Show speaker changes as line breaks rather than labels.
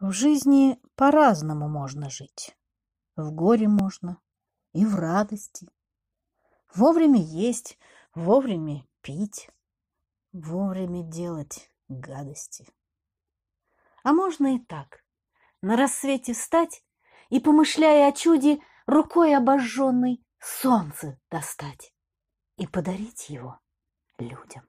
В жизни по-разному можно жить. В горе можно и в радости. Вовремя есть, вовремя пить, вовремя делать гадости. А можно и так. На рассвете встать и, помышляя о чуде, рукой обожженной солнце достать и подарить
его
людям.